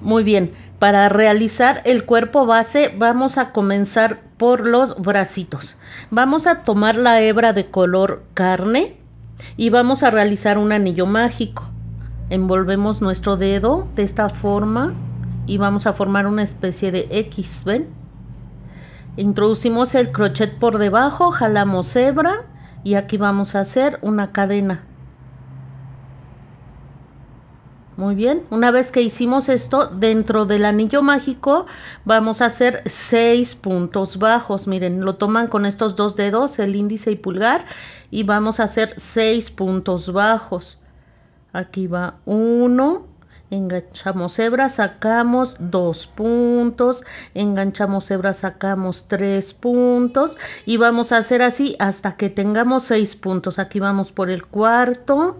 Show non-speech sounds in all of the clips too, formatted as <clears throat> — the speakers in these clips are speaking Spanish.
Muy bien, para realizar el cuerpo base vamos a comenzar por los bracitos. Vamos a tomar la hebra de color carne y vamos a realizar un anillo mágico envolvemos nuestro dedo de esta forma y vamos a formar una especie de X, ¿ven? Introducimos el crochet por debajo, jalamos hebra y aquí vamos a hacer una cadena. Muy bien, una vez que hicimos esto, dentro del anillo mágico vamos a hacer seis puntos bajos. Miren, lo toman con estos dos dedos, el índice y pulgar, y vamos a hacer seis puntos bajos aquí va uno enganchamos hebra, sacamos dos puntos, enganchamos hebra, sacamos tres puntos y vamos a hacer así hasta que tengamos seis puntos. Aquí vamos por el cuarto,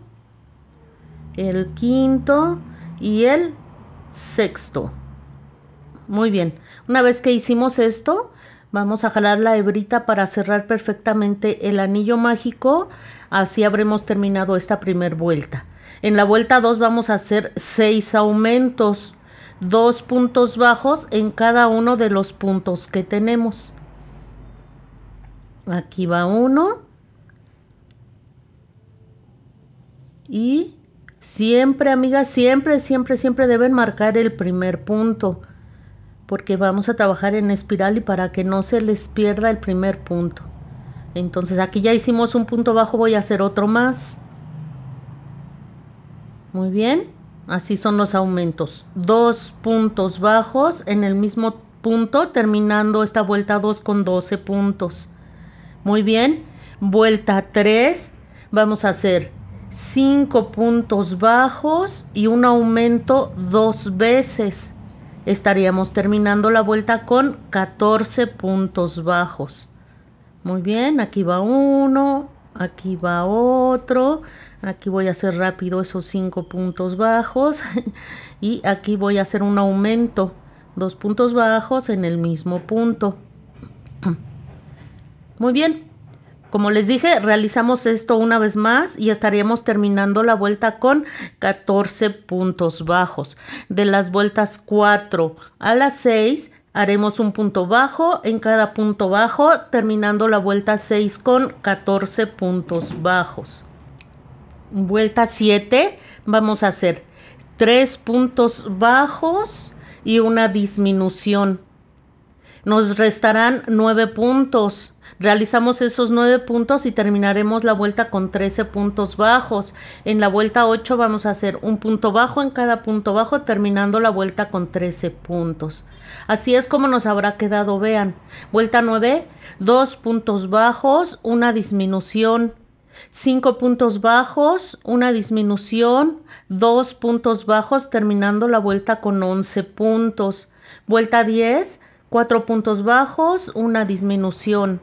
el quinto y el sexto. Muy bien, una vez que hicimos esto, vamos a jalar la hebrita para cerrar perfectamente el anillo mágico. Así habremos terminado esta primer vuelta. En la vuelta 2 vamos a hacer 6 aumentos, 2 puntos bajos en cada uno de los puntos que tenemos. Aquí va uno. Y siempre, amigas, siempre, siempre, siempre deben marcar el primer punto. Porque vamos a trabajar en espiral y para que no se les pierda el primer punto. Entonces aquí ya hicimos un punto bajo, voy a hacer otro más. Muy bien. Así son los aumentos. Dos puntos bajos en el mismo punto, terminando esta vuelta 2 con 12 puntos. Muy bien. Vuelta 3. Vamos a hacer 5 puntos bajos y un aumento dos veces. Estaríamos terminando la vuelta con 14 puntos bajos. Muy bien, aquí va uno, aquí va otro, aquí voy a hacer rápido esos cinco puntos bajos <laughs> y aquí voy a hacer un aumento dos puntos bajos en el mismo punto <clears throat> muy bien como les dije realizamos esto una vez más y estaríamos terminando la vuelta con 14 puntos bajos de las vueltas 4 a las 6 Haremos un punto bajo en cada punto bajo, terminando la vuelta 6 con 14 puntos bajos vuelta 7 vamos a hacer tres puntos bajos y una disminución. Nos restarán nueve puntos. Realizamos esos nueve puntos y terminaremos la vuelta con 13 puntos bajos. En la vuelta 8 vamos a hacer un punto bajo en cada punto bajo, terminando la vuelta con 13 puntos. Así es como nos habrá quedado, vean. Vuelta 9, dos puntos bajos, una disminución 5 puntos bajos, una disminución, 2 puntos bajos, terminando la vuelta con 11 puntos. Vuelta 10, 4 puntos bajos, una disminución.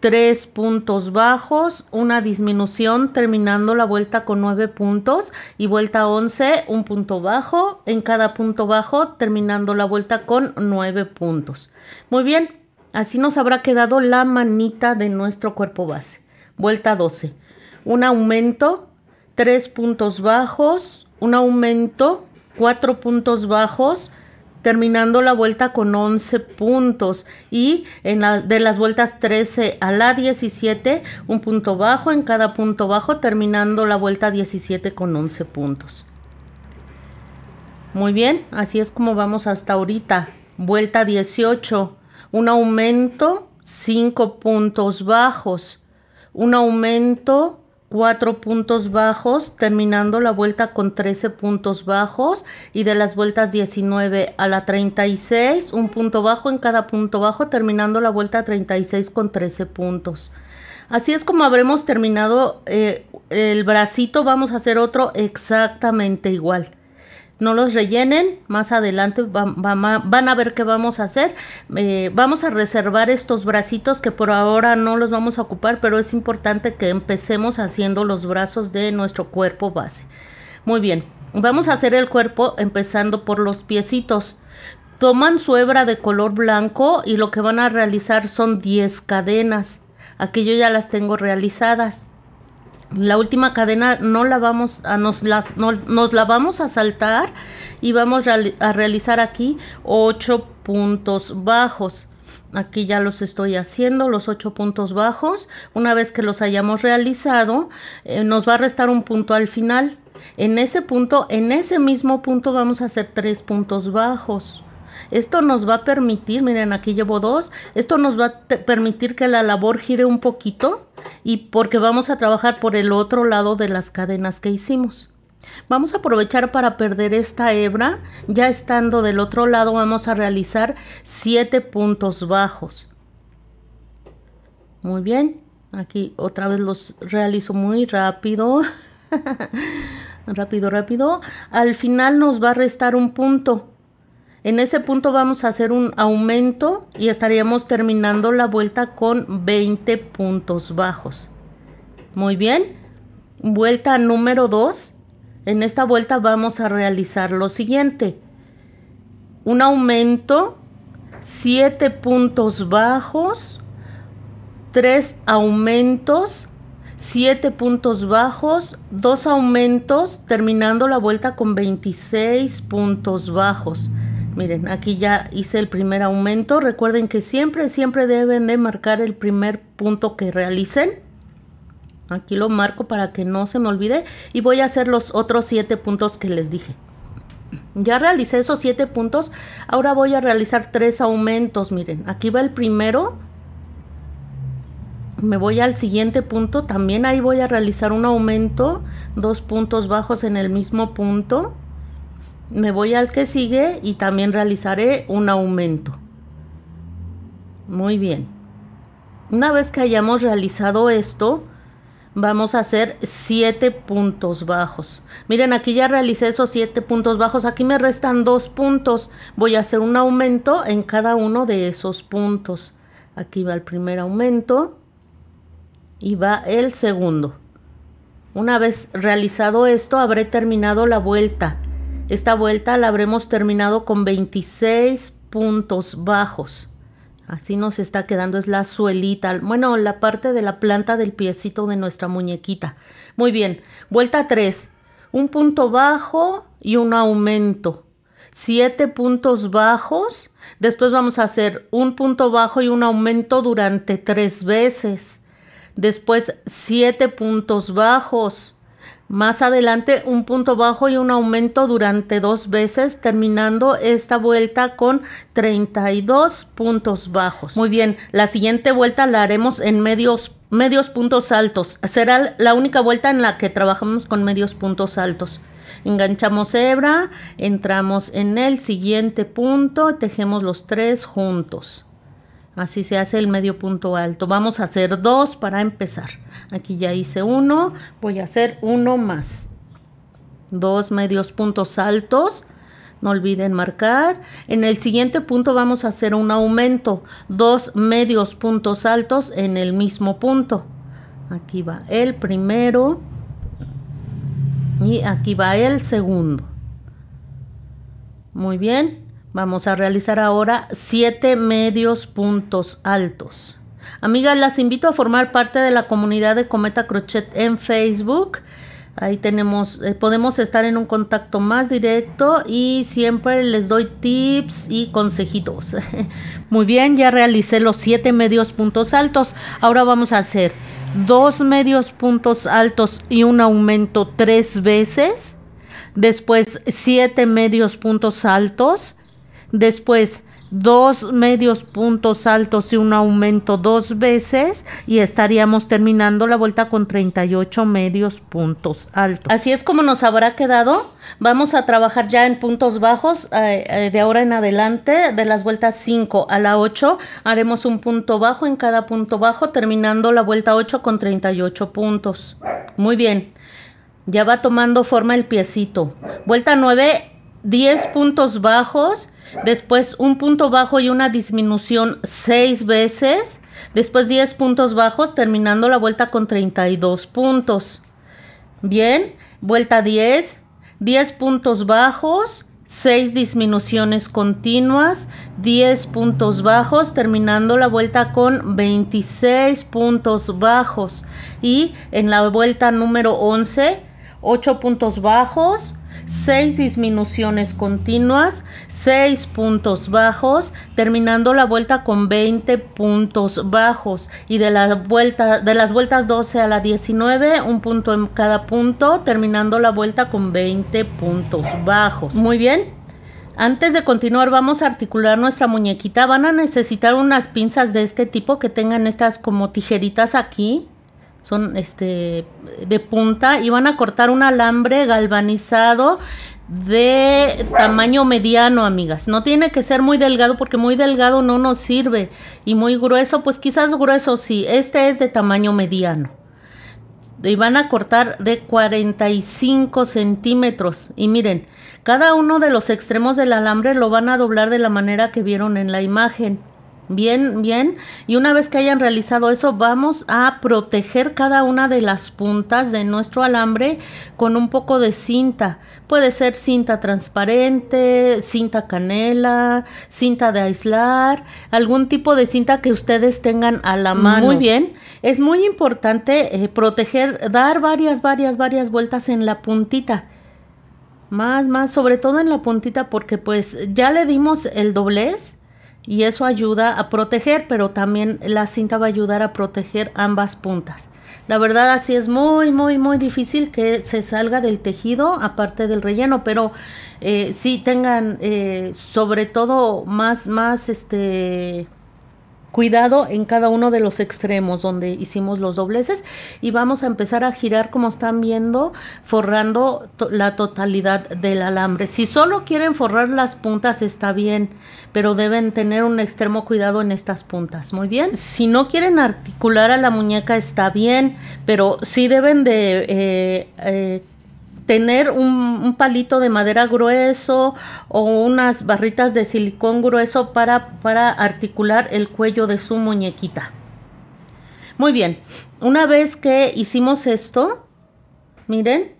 3 puntos bajos, una disminución, terminando la vuelta con 9 puntos. Y vuelta 11, un punto bajo, en cada punto bajo, terminando la vuelta con 9 puntos. Muy bien, así nos habrá quedado la manita de nuestro cuerpo base. Vuelta 12 un aumento, tres puntos bajos, un aumento, cuatro puntos bajos, terminando la vuelta con 11 puntos y en de las vueltas 13 a la 17 un punto bajo en cada punto bajo terminando la vuelta 17 con 11 puntos. Muy bien, así es como vamos hasta ahorita. Vuelta 18, un aumento, 5 puntos bajos, un aumento, 4 puntos bajos, terminando la vuelta con 13 puntos bajos y de las vueltas 19 a la 36, un punto bajo en cada punto bajo, terminando la vuelta 36 con 13 puntos. Así es como habremos terminado eh, el bracito, vamos a hacer otro exactamente igual no los rellenen. Más adelante van a ver qué vamos a hacer. Eh, vamos a reservar estos bracitos que por ahora no los vamos a ocupar, pero es importante que empecemos haciendo los brazos de nuestro cuerpo base. Muy bien, vamos a hacer el cuerpo empezando por los piecitos. Toman su hebra de color blanco y lo que van a realizar son 10 cadenas. Aquí yo ya las tengo realizadas la última cadena no la vamos a nos las no, nos la vamos a saltar y vamos a realizar aquí ocho puntos bajos aquí ya los estoy haciendo los ocho puntos bajos una vez que los hayamos realizado eh, nos va a restar un punto al final en ese punto en ese mismo punto vamos a hacer tres puntos bajos esto nos va a permitir, miren, aquí llevo dos, esto nos va a permitir que la labor gire un poquito y porque vamos a trabajar por el otro lado de las cadenas que hicimos. Vamos a aprovechar para perder esta hebra, ya estando del otro lado vamos a realizar siete puntos bajos. Muy bien, aquí otra vez los realizo muy rápido. <laughs> rápido, rápido. Al final nos va a restar un punto en ese punto vamos a hacer un aumento y estaríamos terminando la vuelta con 20 puntos bajos. Muy bien. Vuelta número 2. En esta vuelta vamos a realizar lo siguiente. Un aumento, 7 puntos bajos, 3 aumentos, 7 puntos bajos, 2 aumentos, terminando la vuelta con 26 puntos bajos. Miren, aquí ya hice el primer aumento. Recuerden que siempre, siempre deben de marcar el primer punto que realicen. Aquí lo marco para que no se me olvide. Y voy a hacer los otros siete puntos que les dije. Ya realicé esos siete puntos. Ahora voy a realizar tres aumentos. Miren, aquí va el primero. Me voy al siguiente punto. También ahí voy a realizar un aumento. Dos puntos bajos en el mismo punto me voy al que sigue y también realizaré un aumento. Muy bien. Una vez que hayamos realizado esto, vamos a hacer 7 puntos bajos. Miren, aquí ya realicé esos 7 puntos bajos. Aquí me restan 2 puntos. Voy a hacer un aumento en cada uno de esos puntos. Aquí va el primer aumento y va el segundo. Una vez realizado esto, habré terminado la vuelta. Esta vuelta la habremos terminado con 26 puntos bajos. Así nos está quedando, es la suelita, bueno, la parte de la planta del piecito de nuestra muñequita. Muy bien, vuelta 3, un punto bajo y un aumento. siete puntos bajos, después vamos a hacer un punto bajo y un aumento durante tres veces. Después siete puntos bajos, más adelante un punto bajo y un aumento durante dos veces, terminando esta vuelta con 32 puntos bajos. Muy bien, la siguiente vuelta la haremos en medios medios puntos altos. Será la única vuelta en la que trabajamos con medios puntos altos. Enganchamos hebra, entramos en el siguiente punto, tejemos los tres juntos. Así se hace el medio punto alto. Vamos a hacer dos para empezar. Aquí ya hice uno, voy a hacer uno más. Dos medios puntos altos. No olviden marcar. En el siguiente punto vamos a hacer un aumento. Dos medios puntos altos en el mismo punto. Aquí va el primero. Y aquí va el segundo. Muy bien. Vamos a realizar ahora siete medios puntos altos. Amigas, las invito a formar parte de la comunidad de Cometa Crochet en Facebook. Ahí tenemos, eh, podemos estar en un contacto más directo y siempre les doy tips y consejitos. <laughs> Muy bien, ya realicé los siete medios puntos altos. Ahora vamos a hacer dos medios puntos altos y un aumento tres veces. Después siete medios puntos altos. Después dos medios puntos altos y un aumento dos veces y estaríamos terminando la vuelta con 38 medios puntos altos. Así es como nos habrá quedado. Vamos a trabajar ya en puntos bajos eh, eh, de ahora en adelante, de las vueltas 5 a la 8. Haremos un punto bajo en cada punto bajo, terminando la vuelta 8 con 38 puntos. Muy bien. Ya va tomando forma el piecito. Vuelta 9, 10 puntos bajos después un punto bajo y una disminución seis veces, después 10 puntos bajos, terminando la vuelta con 32 puntos. Bien, vuelta 10, 10 puntos bajos, 6 disminuciones continuas, 10 puntos bajos, terminando la vuelta con 26 puntos bajos. Y en la vuelta número 11, 8 puntos bajos, 6 disminuciones continuas, 6 puntos bajos, terminando la vuelta con 20 puntos bajos y de la vuelta de las vueltas 12 a la 19, un punto en cada punto, terminando la vuelta con 20 puntos bajos. Muy bien. Antes de continuar vamos a articular nuestra muñequita. Van a necesitar unas pinzas de este tipo que tengan estas como tijeritas aquí. Son este de punta y van a cortar un alambre galvanizado de tamaño mediano, amigas. No tiene que ser muy delgado porque muy delgado no nos sirve. Y muy grueso, pues quizás grueso sí. Este es de tamaño mediano. Y van a cortar de 45 centímetros. Y miren, cada uno de los extremos del alambre lo van a doblar de la manera que vieron en la imagen. Bien, bien. Y una vez que hayan realizado eso, vamos a proteger cada una de las puntas de nuestro alambre con un poco de cinta. Puede ser cinta transparente, cinta canela, cinta de aislar, algún tipo de cinta que ustedes tengan a la mano. Muy bien. Es muy importante eh, proteger, dar varias, varias, varias vueltas en la puntita más, más, sobre todo en la puntita porque pues ya le dimos el doblez y eso ayuda a proteger, pero también la cinta va a ayudar a proteger ambas puntas. La verdad así es muy, muy, muy difícil que se salga del tejido aparte del relleno, pero eh, sí tengan eh, sobre todo más, más, este, cuidado en cada uno de los extremos donde hicimos los dobleces y vamos a empezar a girar como están viendo forrando la totalidad del alambre si solo quieren forrar las puntas está bien pero deben tener un extremo cuidado en estas puntas muy bien si no quieren articular a la muñeca está bien pero sí deben de eh, eh, tener un, palito de madera grueso o unas barritas de silicón grueso para, para articular el cuello de su muñequita. Muy bien, una vez que hicimos esto, miren,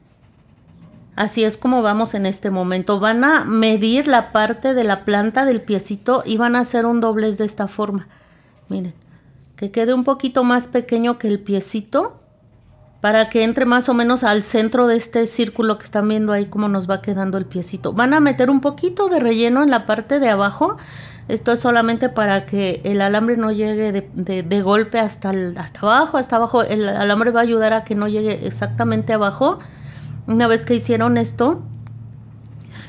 Así es como vamos en este momento. Van a medir la parte de la planta del piecito y van a hacer un doblez de esta forma. Miren, que quede un poquito más pequeño que el piecito para que entre más o menos al centro de este círculo que están viendo ahí cómo nos va quedando el piecito. Van a meter un poquito de relleno en la parte de abajo. Esto es solamente para que el alambre no llegue de, golpe hasta, hasta abajo. Hasta abajo el alambre va a ayudar a que no llegue exactamente abajo. Una vez que hicieron esto,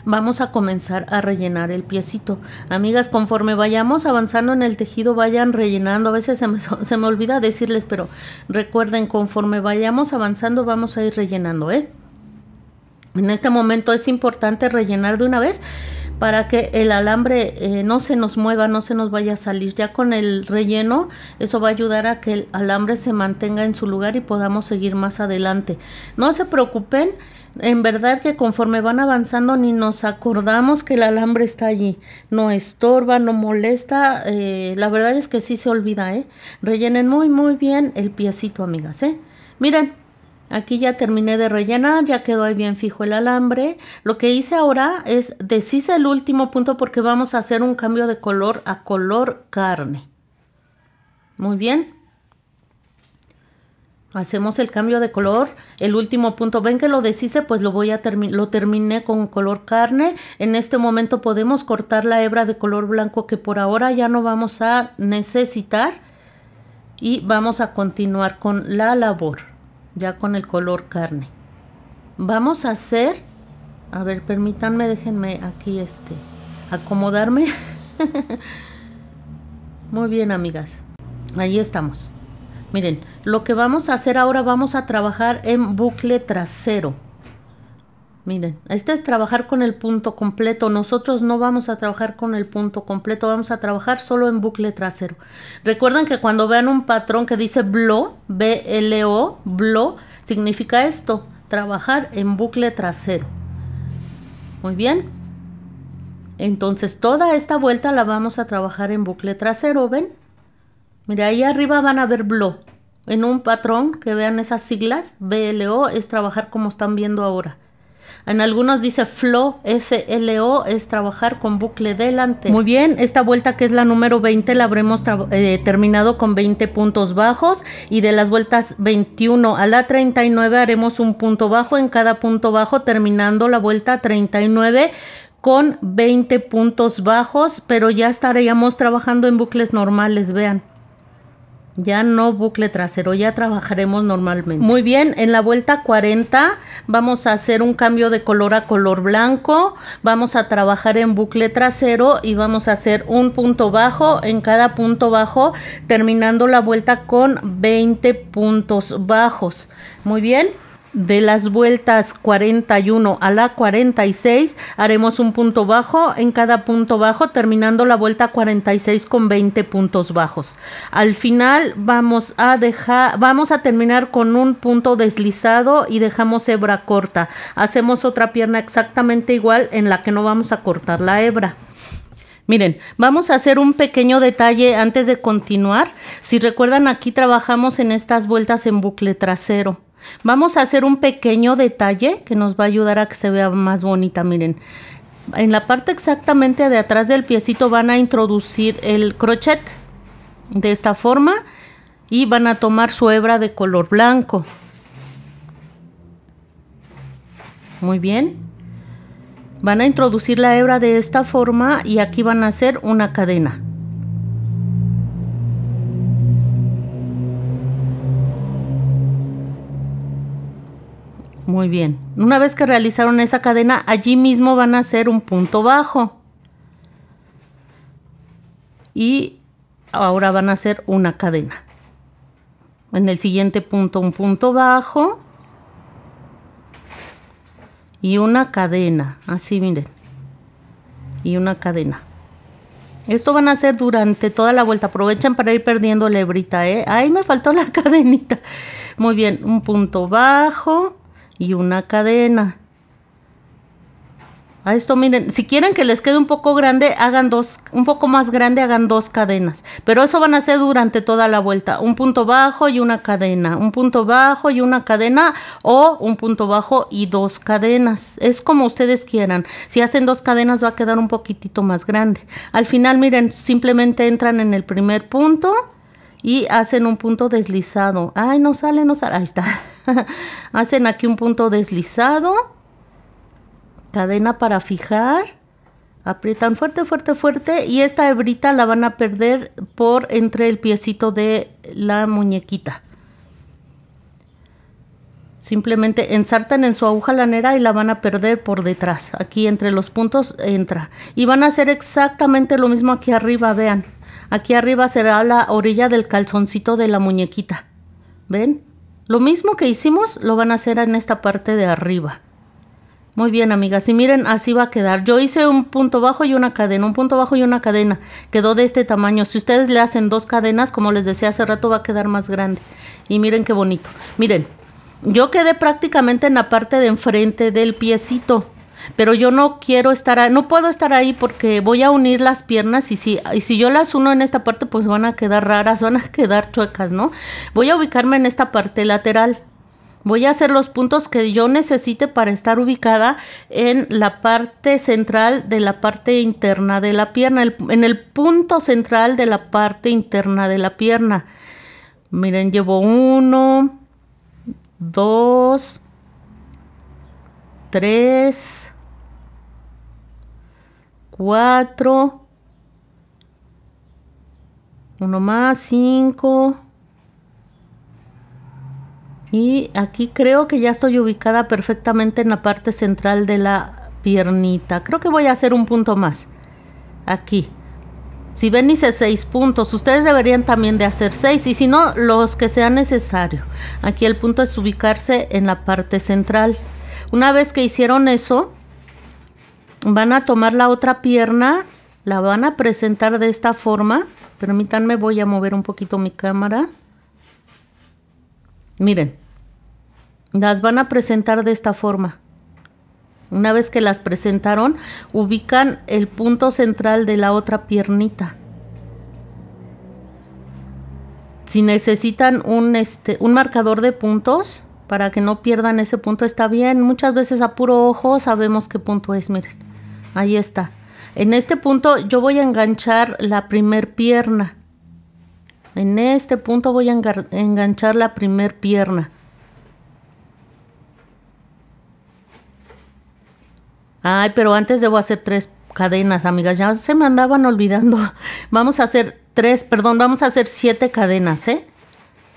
vamos a comenzar a rellenar el piecito. Amigas, conforme vayamos avanzando en el tejido, vayan rellenando. A veces <laughs> se me, olvida decirles, pero recuerden, conforme vayamos avanzando, vamos a ir rellenando, ¿eh? En este momento es importante rellenar de una vez para que el alambre eh, no se nos mueva, no se nos vaya a salir. Ya con el relleno, eso va a ayudar a que el alambre se mantenga en su lugar y podamos seguir más adelante. No se preocupen en verdad que conforme van avanzando ni nos acordamos que el alambre está allí. No estorba, no molesta. Eh, la verdad es que sí se olvida, ¿eh? Rellenen muy, muy bien el piecito, amigas, ¿eh? Miren, Aquí ya terminé de rellenar, ya quedó ahí bien fijo el alambre. Lo que hice ahora es deshice el último punto porque vamos a hacer un cambio de color a color carne. Muy bien. Hacemos el cambio de color. El último punto, ven que lo deshice, pues lo voy a terminar lo terminé con color carne. En este momento podemos cortar la hebra de color blanco que por ahora ya no vamos a necesitar. Y vamos a continuar con la labor, ya con el color carne. Vamos a hacer, a ver, permítanme, déjenme aquí este, acomodarme. <laughs> Muy bien, amigas. Ahí estamos. Miren, lo que vamos a hacer ahora, vamos a trabajar en bucle trasero. Miren, este es trabajar con el punto completo. Nosotros no vamos a trabajar con el punto completo, vamos a trabajar solo en bucle trasero. Recuerden que cuando vean un patrón que dice BLO, B-L-O, BLO, significa esto, trabajar en bucle trasero. Muy bien. Entonces toda esta vuelta la vamos a trabajar en bucle trasero, ¿ven? Mira, ahí arriba van a ver BLO. En un patrón que vean esas siglas, BLO es trabajar como están viendo ahora. En algunos dice FLO, FLO es trabajar con bucle delante. Muy bien, esta vuelta que es la número 20 la habremos eh, terminado con 20 puntos bajos y de las vueltas 21 a la 39 haremos un punto bajo en cada punto bajo terminando la vuelta 39 con 20 puntos bajos, pero ya estaríamos trabajando en bucles normales, vean. Ya no bucle trasero, ya trabajaremos normalmente. Muy bien, en la vuelta 40 vamos a hacer un cambio de color a color blanco, vamos a trabajar en bucle trasero y vamos a hacer un punto bajo en cada punto bajo, terminando la vuelta con 20 puntos bajos. Muy bien de las vueltas 41 a la 46 haremos un punto bajo en cada punto bajo terminando la vuelta 46 con 20 puntos bajos al final vamos a dejar vamos a terminar con un punto deslizado y dejamos hebra corta hacemos otra pierna exactamente igual en la que no vamos a cortar la hebra Miren, vamos a hacer un pequeño detalle antes de continuar. Si recuerdan, aquí trabajamos en estas vueltas en bucle trasero. Vamos a hacer un pequeño detalle que nos va a ayudar a que se vea más bonita, miren. En la parte exactamente de atrás del piecito van a introducir el crochet de esta forma y van a tomar su hebra de color blanco. Muy bien. Van a introducir la hebra de esta forma y aquí van a hacer una cadena. Muy bien. Una vez que realizaron esa cadena, allí mismo van a hacer un punto bajo. Y ahora van a hacer una cadena. En el siguiente punto un punto bajo. Y una cadena. Así miren. Y una cadena. Esto van a hacer durante toda la vuelta. aprovechan para ir perdiendo lebrita, ¿eh? Ahí me faltó la <laughs> cadenita. Muy bien, un punto bajo y una cadena. A esto miren, si quieren que les quede un poco grande, hagan dos, un poco más grande, hagan dos cadenas. Pero eso van a hacer durante toda la vuelta. Un punto bajo y una cadena, un punto bajo y una cadena o un punto bajo y dos cadenas. Es como ustedes quieran. Si hacen dos cadenas va a quedar un poquitito más grande. Al final miren, simplemente entran en el primer punto y hacen un punto deslizado. Ay, no sale, no sale. Ahí está. <laughs> hacen aquí un punto deslizado. Cadena para fijar. Aprietan fuerte, fuerte, fuerte. Y esta hebrita la van a perder por entre el piecito de la muñequita. Simplemente ensartan en su aguja lanera y la van a perder por detrás. Aquí entre los puntos entra. Y van a hacer exactamente lo mismo aquí arriba, vean. Aquí arriba será la orilla del calzoncito de la muñequita. ¿Ven? Lo mismo que hicimos lo van a hacer en esta parte de arriba. Muy bien, amigas. Y miren, así va a quedar. Yo hice un punto bajo y una cadena, un punto bajo y una cadena. Quedó de este tamaño. Si ustedes le hacen dos cadenas, como les decía hace rato, va a quedar más grande. Y miren qué bonito. Miren, yo quedé prácticamente en la parte de enfrente del piecito pero yo no quiero estar, ahí, no puedo estar ahí porque voy a unir las piernas y si, y si yo las uno en esta parte, pues van a quedar raras, <laughs> van a quedar chuecas, ¿no? Voy a ubicarme en esta parte lateral. Voy a hacer los puntos que yo necesite para estar ubicada en la parte central de la parte interna de la pierna, en el punto central de la parte interna de la pierna. Miren, llevo uno, dos, tres, 4, uno más, 5. Y aquí creo que ya estoy ubicada perfectamente en la parte central de la piernita. Creo que voy a hacer un punto más. Aquí. Si ven, hice seis puntos. Ustedes deberían también de hacer seis Y si no, los que sea necesario. Aquí el punto es ubicarse en la parte central. Una vez que hicieron eso, Van a tomar la otra pierna, la van a presentar de esta forma. Permítanme, voy a mover un poquito mi cámara. Miren, las van a presentar de esta forma. Una vez que las presentaron, ubican el punto central de la otra piernita. Si necesitan un, este, un marcador de puntos para que no pierdan ese punto, está bien. Muchas veces a puro ojo sabemos qué punto es, miren. Ahí está. En este punto yo voy a enganchar la primer pierna. En este punto voy a enganchar la primer pierna. Ay, pero antes debo hacer tres cadenas, amigas. Ya se me andaban olvidando. <laughs> Vamos a hacer tres, perdón, vamos a hacer siete cadenas, ¿eh?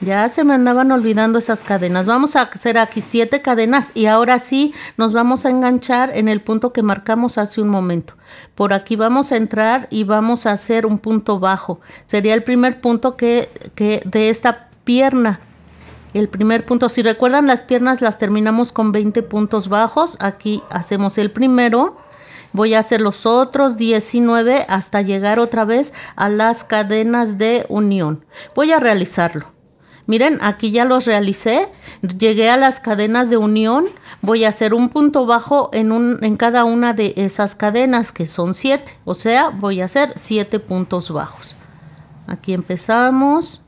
Ya se me andaban olvidando esas cadenas. Vamos a hacer aquí siete cadenas y ahora sí nos vamos a enganchar en el punto que marcamos hace un momento. Por aquí vamos a entrar y vamos a hacer un punto bajo. Sería el primer punto que, que de esta pierna. El primer punto, si recuerdan las piernas las terminamos con 20 puntos bajos. Aquí hacemos el primero. Voy a hacer los otros 19 hasta llegar otra vez a las cadenas de unión. Voy a realizarlo. Miren, aquí ya los realicé. Llegué a las cadenas de unión. Voy a hacer un punto bajo en, en cada una de esas cadenas, que son siete. O sea, voy a hacer siete puntos bajos. Aquí empezamos.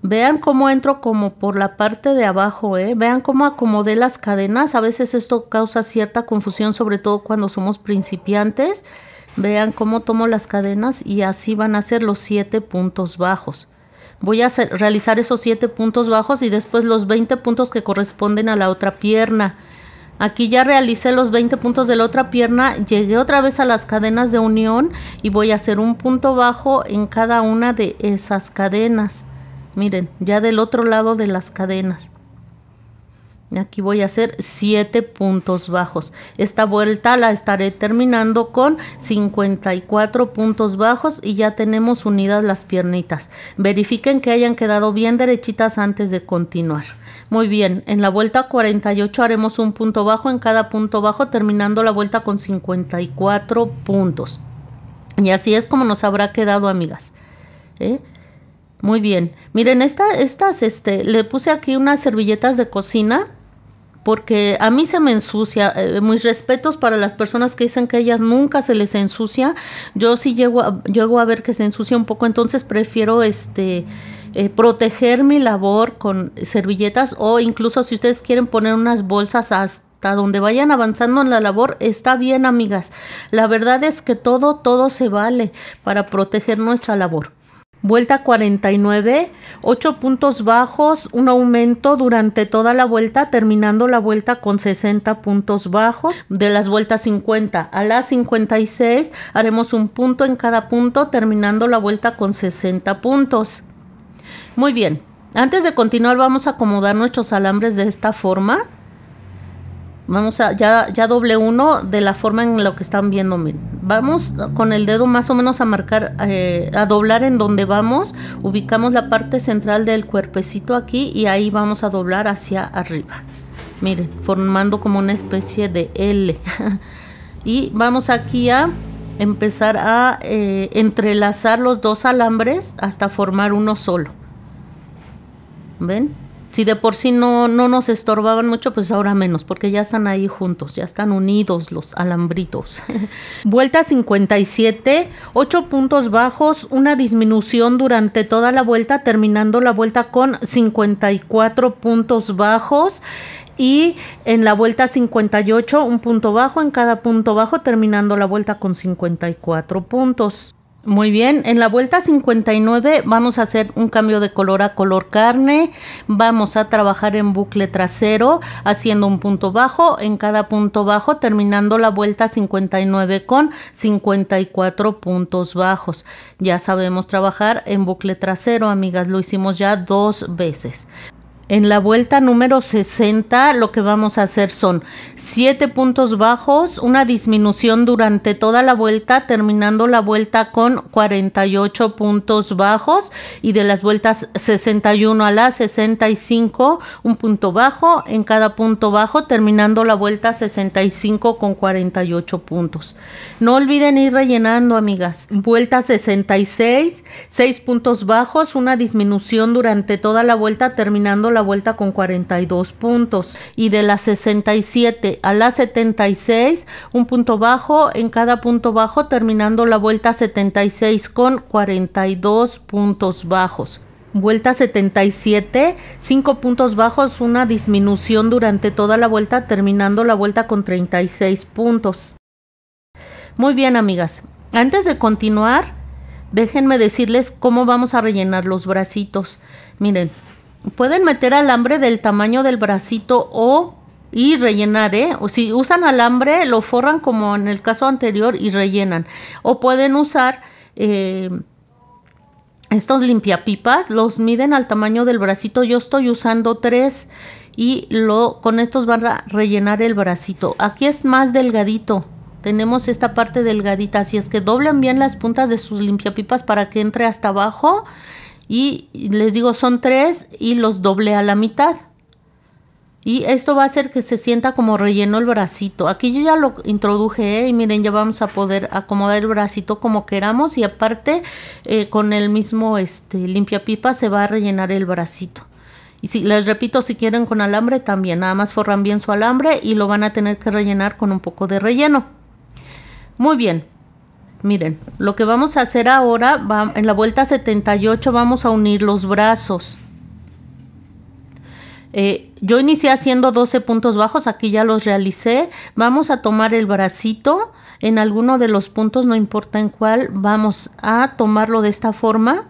Vean cómo entro como por la parte de abajo, ¿eh? Vean cómo acomodé las cadenas. A veces esto causa cierta confusión, sobre todo cuando somos principiantes. Vean cómo tomo las cadenas y así van a ser los siete puntos bajos voy a realizar esos 7 puntos bajos y después los 20 puntos que corresponden a la otra pierna. Aquí ya realicé los 20 puntos de la otra pierna, llegué otra vez a las cadenas de unión y voy a hacer un punto bajo en cada una de esas cadenas. Miren, ya del otro lado de las cadenas. Aquí voy a hacer 7 puntos bajos. Esta vuelta la estaré terminando con 54 puntos bajos y ya tenemos unidas las piernitas. Verifiquen que hayan quedado bien derechitas antes de continuar. Muy bien, en la vuelta 48 haremos un punto bajo en cada punto bajo terminando la vuelta con 54 puntos. Y así es como nos habrá quedado, amigas. ¿eh? Muy bien. Miren, esta, estas, este, le puse aquí unas servilletas de cocina porque a mí se me ensucia. Eh, mis respetos para las personas que dicen que ellas nunca se les ensucia. Yo sí llego a, llego a ver que se ensucia un poco, entonces prefiero este eh, proteger mi labor con servilletas o incluso si ustedes quieren poner unas bolsas hasta donde vayan avanzando en la labor está bien amigas la verdad es que todo todo se vale para proteger nuestra labor Vuelta 49, 8 puntos bajos, un aumento durante toda la vuelta, terminando la vuelta con 60 puntos bajos. De las vueltas 50 a las 56 haremos un punto en cada punto, terminando la vuelta con 60 puntos. Muy bien, antes de continuar vamos a acomodar nuestros alambres de esta forma. Vamos a, ya, ya doble uno de la forma en lo que están viendo, miren. Vamos con el dedo más o menos a marcar, eh, a doblar en donde vamos. Ubicamos la parte central del cuerpecito aquí y ahí vamos a doblar hacia arriba. Miren, formando como una especie de L. <laughs> y vamos aquí a empezar a eh, entrelazar los dos alambres hasta formar uno solo. ¿Ven? si de por sí no, no nos estorbaban mucho, pues ahora menos, porque ya están ahí juntos, ya están unidos los alambritos. <laughs> vuelta 57, 8 puntos bajos, una disminución durante toda la vuelta, terminando la vuelta con 54 puntos bajos y en la vuelta 58 un punto bajo en cada punto bajo terminando la vuelta con 54 puntos. Muy bien, en la vuelta 59 vamos a hacer un cambio de color a color carne, vamos a trabajar en bucle trasero haciendo un punto bajo en cada punto bajo terminando la vuelta 59 con 54 puntos bajos. Ya sabemos trabajar en bucle trasero, amigas, lo hicimos ya dos veces. En la vuelta número 60 lo que vamos a hacer son 7 puntos bajos, una disminución durante toda la vuelta, terminando la vuelta con 48 puntos bajos y de las vueltas 61 a la 65 un punto bajo en cada punto bajo, terminando la vuelta 65 con 48 puntos. No olviden ir rellenando, amigas. Vuelta 66, 6 puntos bajos, una disminución durante toda la vuelta, terminando la vuelta con 42 puntos y de las 67 a las 76 un punto bajo en cada punto bajo terminando la vuelta 76 con 42 puntos bajos. Vuelta 77, 5 puntos bajos, una disminución durante toda la vuelta, terminando la vuelta con 36 puntos. Muy bien, amigas. Antes de continuar, déjenme decirles cómo vamos a rellenar los bracitos. Miren, pueden meter alambre del tamaño del bracito o y rellenar, ¿eh? O si usan alambre, lo forran como en el caso anterior y rellenan. O pueden usar eh, estos limpiapipas, los miden al tamaño del bracito. Yo estoy usando tres y lo, con estos van a rellenar el bracito. Aquí es más delgadito. Tenemos esta parte delgadita, así es que doblen bien las puntas de sus limpiapipas para que entre hasta abajo y les digo son tres y los doble a la mitad. Y esto va a hacer que se sienta como relleno el bracito. Aquí yo ya lo introduje ¿eh? y miren, ya vamos a poder acomodar el bracito como queramos y aparte eh, con el mismo este, pipa se va a rellenar el bracito. Y si, les repito, si quieren con alambre también, nada más forran bien su alambre y lo van a tener que rellenar con un poco de relleno. Muy bien, Miren, lo que vamos a hacer ahora, en la vuelta 78 vamos a unir los brazos. Eh, yo inicié haciendo 12 puntos bajos, aquí ya los realicé. Vamos a tomar el bracito en alguno de los puntos, no importa en cuál, vamos a tomarlo de esta forma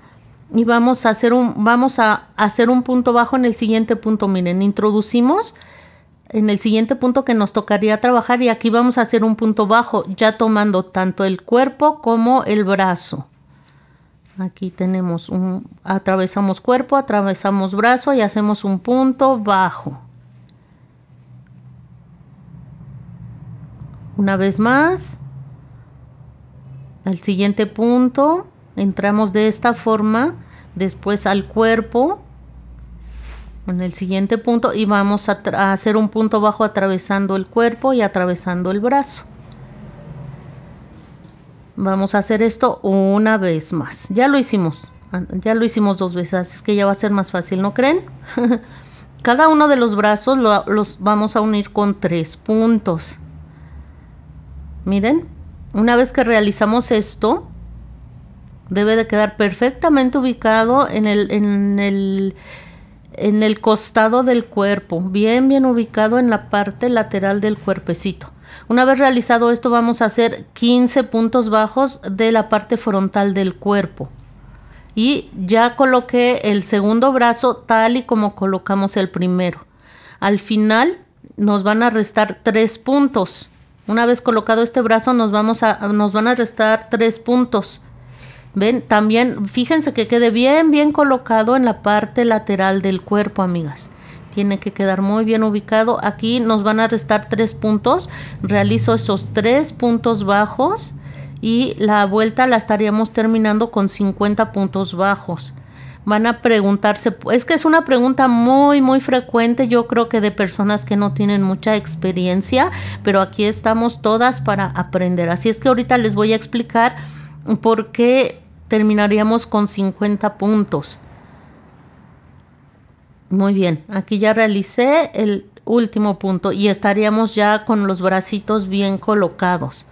y vamos a hacer un, vamos a hacer un punto bajo en el siguiente punto. Miren, introducimos en el siguiente punto que nos tocaría trabajar y aquí vamos a hacer un punto bajo, ya tomando tanto el cuerpo como el brazo. Aquí tenemos un, atravesamos cuerpo, atravesamos brazo y hacemos un punto bajo. Una vez más, al siguiente punto, entramos de esta forma, después al cuerpo, en el siguiente punto y vamos a, hacer un punto bajo atravesando el cuerpo y atravesando el brazo. Vamos a hacer esto una vez más. Ya lo hicimos. Ya lo hicimos dos veces, que ya va a ser más fácil, ¿no creen? <laughs> Cada uno de los brazos los vamos a unir con tres puntos. Miren, una vez que realizamos esto, debe de quedar perfectamente ubicado en el, en el en el costado del cuerpo, bien, bien ubicado en la parte lateral del cuerpecito. Una vez realizado esto, vamos a hacer 15 puntos bajos de la parte frontal del cuerpo. Y ya coloqué el segundo brazo tal y como colocamos el primero. Al final nos van a restar tres puntos. Una vez colocado este brazo nos, vamos a, nos van a restar tres puntos Ven, también fíjense que quede bien, bien colocado en la parte lateral del cuerpo, amigas. Tiene que quedar muy bien ubicado. Aquí nos van a restar tres puntos. Realizo esos tres puntos bajos y la vuelta la estaríamos terminando con 50 puntos bajos. Van a preguntarse, es que es una pregunta muy, muy frecuente, yo creo que de personas que no tienen mucha experiencia, pero aquí estamos todas para aprender. Así es que ahorita les voy a explicar por qué terminaríamos con 50 puntos. Muy bien, aquí ya realicé el último punto y estaríamos ya con los bracitos bien colocados.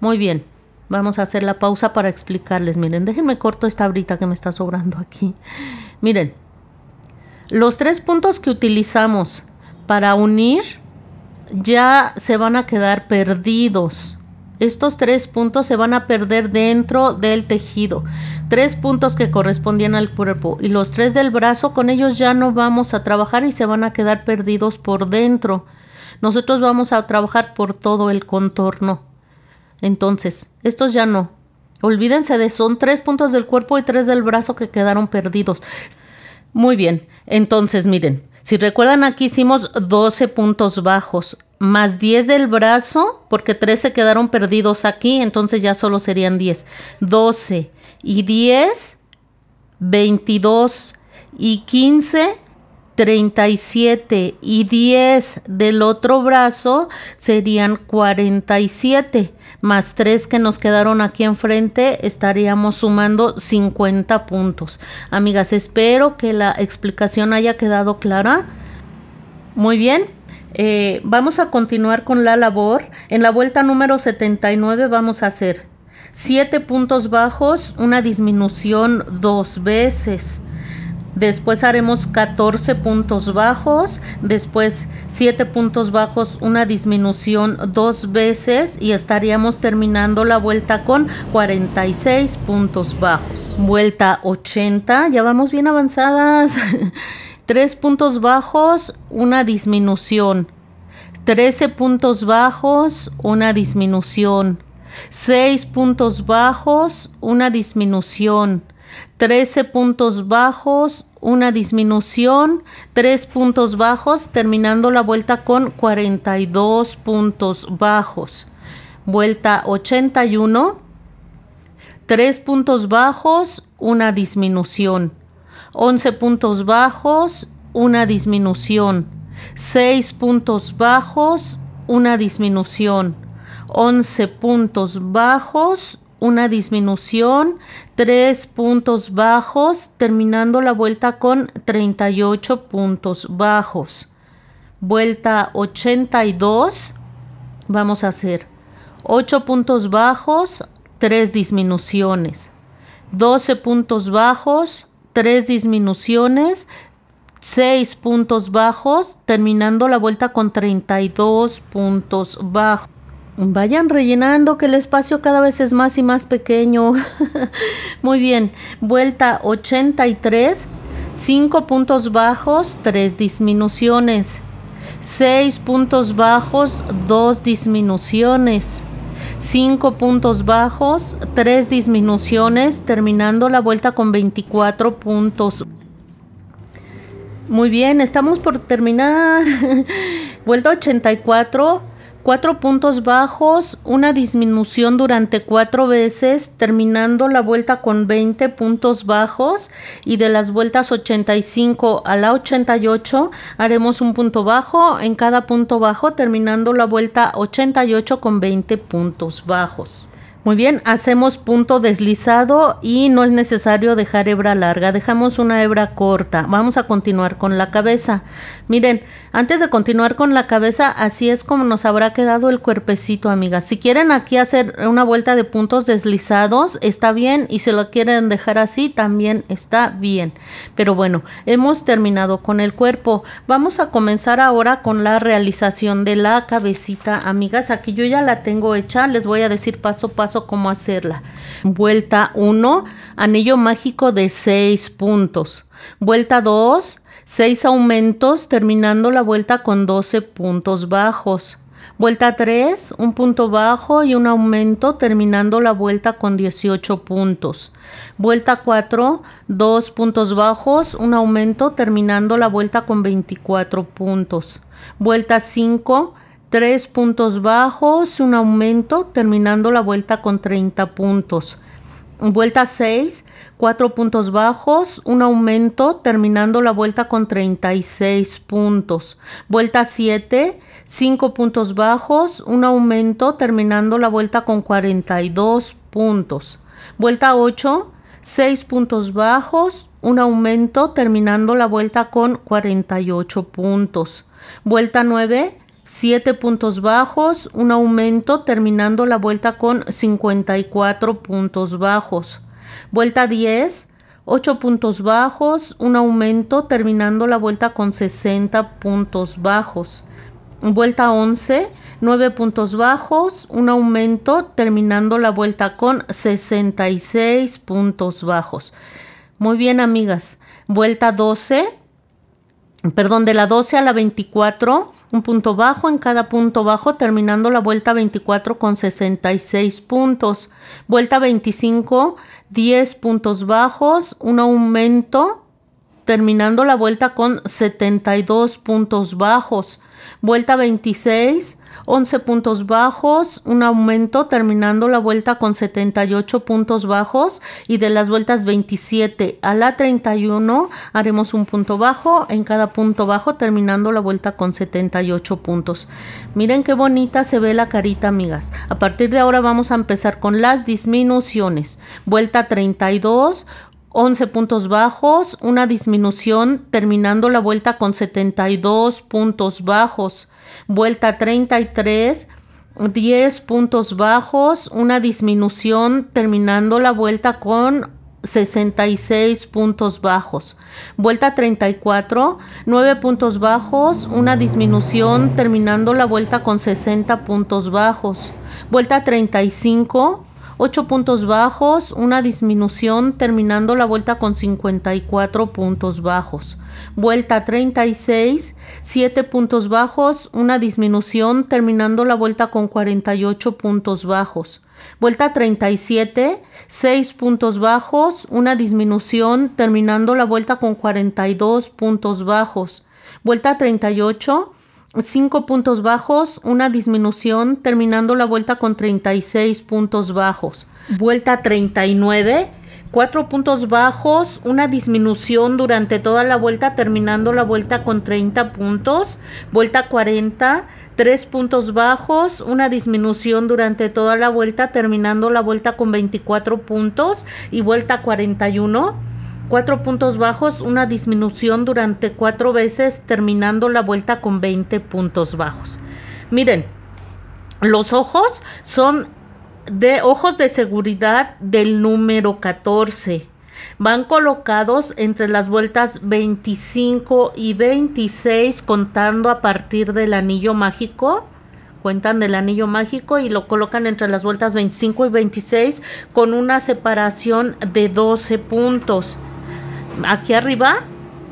Muy bien, vamos a hacer la pausa para explicarles. Miren, déjenme corto esta brita que me está sobrando aquí. Miren, los tres puntos que utilizamos para unir ya se van a quedar perdidos. Estos tres puntos se van a perder dentro del tejido. Tres puntos que correspondían al cuerpo y los tres del brazo, con ellos ya no vamos a trabajar y se van a quedar perdidos por dentro. Nosotros vamos a trabajar por todo el contorno. Entonces, estos ya no. Olvídense de, son tres puntos del cuerpo y tres del brazo que quedaron perdidos. Muy bien, entonces miren, si recuerdan aquí hicimos 12 puntos bajos más 10 del brazo, porque 3 se quedaron perdidos aquí, entonces ya solo serían 10. 12 y 10, 22 y 15, 37 y 10 del otro brazo serían 47, más 3 que nos quedaron aquí enfrente estaríamos sumando 50 puntos. Amigas, espero que la explicación haya quedado clara. Muy bien, eh, vamos a continuar con la labor. En la vuelta número 79 vamos a hacer 7 puntos bajos, una disminución dos veces. Después haremos 14 puntos bajos, después 7 puntos bajos, una disminución dos veces y estaríamos terminando la vuelta con 46 puntos bajos. Vuelta 80, ya vamos bien avanzadas. <laughs> tres puntos bajos, una disminución. 13 puntos bajos, una disminución. 6 puntos bajos, una disminución. 13 puntos bajos, una disminución. tres puntos bajos, terminando la vuelta con 42 puntos bajos. Vuelta 81. 3 puntos bajos, una disminución. 11 puntos bajos, una disminución. 6 puntos bajos, una disminución. 11 puntos bajos, una disminución. 3 puntos bajos, terminando la vuelta con 38 puntos bajos. Vuelta 82. Vamos a hacer 8 puntos bajos, 3 disminuciones. 12 puntos bajos, 3 disminuciones, 6 puntos bajos, terminando la vuelta con 32 puntos bajos. Vayan rellenando que el espacio cada vez es más y más pequeño. <laughs> Muy bien, vuelta 83, 5 puntos bajos, 3 disminuciones. 6 puntos bajos, 2 disminuciones. 5 puntos bajos, 3 disminuciones, terminando la vuelta con 24 puntos. Muy bien, estamos por terminar. <laughs> vuelta 84 cuatro puntos bajos, una disminución durante cuatro veces, terminando la vuelta con 20 puntos bajos y de las vueltas 85 a la 88 haremos un punto bajo en cada punto bajo, terminando la vuelta 88 con 20 puntos bajos. Muy bien, hacemos punto deslizado y no es necesario dejar hebra larga, dejamos una hebra corta. Vamos a continuar con la cabeza. Miren, antes de continuar con la cabeza, así es como nos habrá quedado el cuerpecito, amigas. Si quieren aquí hacer una vuelta de puntos deslizados, está bien, y si lo quieren dejar así, también está bien. Pero bueno, hemos terminado con el cuerpo. Vamos a comenzar ahora con la realización de la cabecita, amigas. Aquí yo ya la tengo hecha, les voy a decir paso a paso cómo hacerla. Vuelta 1, anillo mágico de 6 puntos. Vuelta 2, 6 aumentos terminando la vuelta con 12 puntos bajos. Vuelta 3, un punto bajo y un aumento terminando la vuelta con 18 puntos. Vuelta 4, 2 puntos bajos, un aumento terminando la vuelta con 24 puntos. Vuelta 5, 3 puntos bajos, un aumento, terminando la vuelta con 30 puntos. Vuelta 6, 4 puntos bajos, un aumento, terminando la vuelta con 36 puntos. Vuelta 7, 5 puntos bajos, un aumento, terminando la vuelta con 42 puntos. Vuelta 8, 6 puntos bajos, un aumento, terminando la vuelta con 48 puntos. Vuelta 9, 7 puntos bajos, un aumento terminando la vuelta con 54 puntos bajos. Vuelta 10, 8 puntos bajos, un aumento terminando la vuelta con 60 puntos bajos. Vuelta 11, 9 puntos bajos, un aumento terminando la vuelta con 66 puntos bajos. Muy bien, amigas. Vuelta 12, perdón, de la 12 a la 24 un punto bajo en cada punto bajo, terminando la vuelta 24 con 66 puntos. Vuelta 25, 10 puntos bajos, un aumento, terminando la vuelta con 72 puntos bajos. Vuelta 26, 11 puntos bajos, un aumento terminando la vuelta con 78 puntos bajos y de las vueltas 27 a la 31 haremos un punto bajo en cada punto bajo terminando la vuelta con 78 puntos. Miren qué bonita se ve la carita amigas. A partir de ahora vamos a empezar con las disminuciones. Vuelta 32, 11 puntos bajos, una disminución terminando la vuelta con 72 puntos bajos, vuelta 33, 10 puntos bajos, una disminución terminando la vuelta con 66 puntos bajos. Vuelta 34, 9 puntos bajos, una disminución terminando la vuelta con 60 puntos bajos. Vuelta 35, 8 puntos bajos, una disminución terminando la vuelta con 54 puntos bajos. Vuelta 36, 7 puntos bajos, una disminución terminando la vuelta con 48 puntos bajos. Vuelta 37, 6 puntos bajos, una disminución terminando la vuelta con 42 puntos bajos. Vuelta 38, 5 puntos bajos, una disminución, terminando la vuelta con 36 puntos bajos. Vuelta 39, 4 puntos bajos, una disminución durante toda la vuelta, terminando la vuelta con 30 puntos. Vuelta 40, 3 puntos bajos, una disminución durante toda la vuelta, terminando la vuelta con 24 puntos. Y vuelta 41 Cuatro puntos bajos, una disminución durante cuatro veces, terminando la vuelta con 20 puntos bajos. Miren, los ojos son de ojos de seguridad del número 14. Van colocados entre las vueltas 25 y 26 contando a partir del anillo mágico. Cuentan del anillo mágico y lo colocan entre las vueltas 25 y 26 con una separación de 12 puntos aquí arriba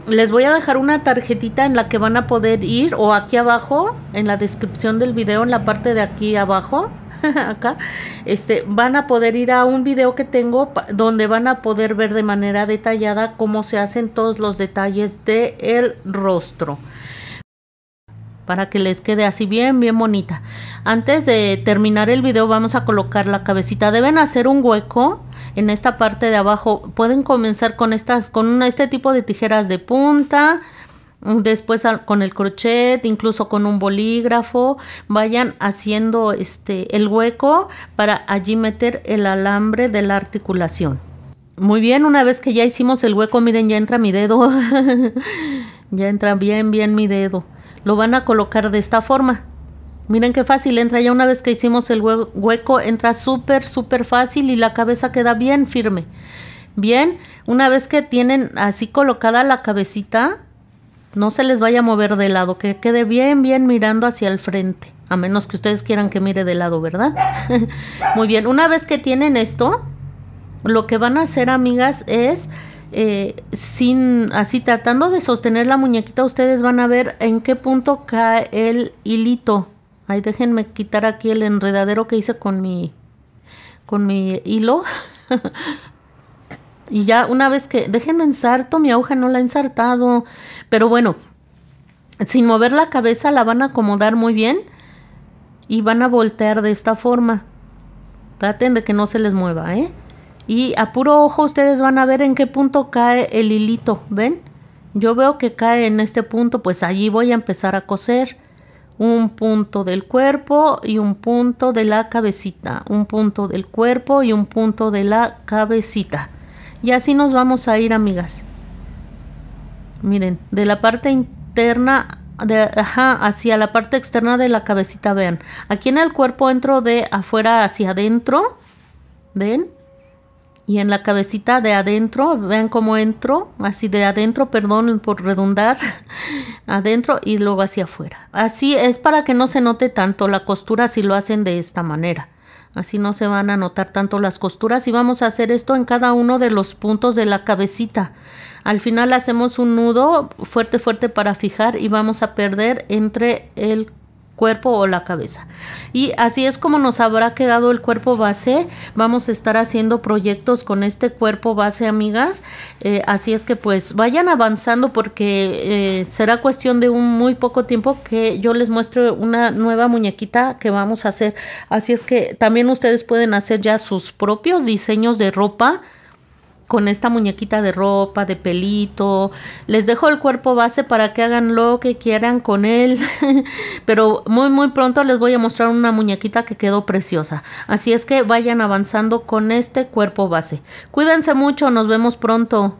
les voy a dejar una tarjetita en la que van a poder ir o aquí abajo en la descripción del video en la parte de aquí abajo <laughs> acá este van a poder ir a un video que tengo donde van a poder ver de manera detallada cómo se hacen todos los detalles del el rostro para que les quede así bien, bien bonita. Antes de terminar el video vamos a colocar la cabecita. Deben hacer un hueco en esta parte de abajo. Pueden comenzar con estas, con este tipo de tijeras de punta, después con el crochet, incluso con un bolígrafo, vayan haciendo este el hueco para allí meter el alambre de la articulación. Muy bien, una vez que ya hicimos el hueco, miren, ya entra mi dedo. <laughs> ya entra bien, bien mi dedo. Lo van a colocar de esta forma. Miren qué fácil entra. Ya una vez que hicimos el hueco, entra súper, súper fácil y la cabeza queda bien firme. Bien, una vez que tienen así colocada la cabecita, no se les vaya a mover de lado, que quede bien, bien mirando hacia el frente. A menos que ustedes quieran que mire de lado, ¿verdad? <laughs> Muy bien, una vez que tienen esto, lo que van a hacer, amigas, es... Eh, sin así tratando de sostener la muñequita ustedes van a ver en qué punto cae el hilito Ahí déjenme quitar aquí el enredadero que hice con mi, con mi hilo. <laughs> y ya una vez que, déjenme ensarto, mi aguja no la he ensartado. Pero bueno, sin mover la cabeza la van a acomodar muy bien y van a voltear de esta forma. Traten de que no se les mueva, ¿eh? Y a puro ojo ustedes van a ver en qué punto cae el hilito, ¿ven? Yo veo que cae en este punto, pues allí voy a empezar a coser un punto del cuerpo y un punto de la cabecita, un punto del cuerpo y un punto de la cabecita. Y así nos vamos a ir, amigas. Miren, de la parte interna de, ajá, hacia la parte externa de la cabecita, vean. Aquí en el cuerpo entro de afuera hacia adentro, ¿ven? Y en la cabecita de adentro, vean cómo entro, así de adentro, perdón por redundar. <laughs> adentro y luego hacia afuera. Así es para que no se note tanto la costura si lo hacen de esta manera. Así no se van a notar tanto las costuras y vamos a hacer esto en cada uno de los puntos de la cabecita. Al final hacemos un nudo fuerte fuerte para fijar y vamos a perder entre el cuerpo o la cabeza. Y así es como nos habrá quedado el cuerpo base. Vamos a estar haciendo proyectos con este cuerpo base, amigas. Eh, así es que pues vayan avanzando porque eh, será cuestión de un muy poco tiempo que yo les muestre una nueva muñequita que vamos a hacer. Así es que también ustedes pueden hacer ya sus propios diseños de ropa con esta muñequita de ropa, de pelito. Les dejo el cuerpo base para que hagan lo que quieran con él. <laughs> Pero muy muy pronto les voy a mostrar una muñequita que quedó preciosa. Así es que vayan avanzando con este cuerpo base. Cuídense mucho, nos vemos pronto.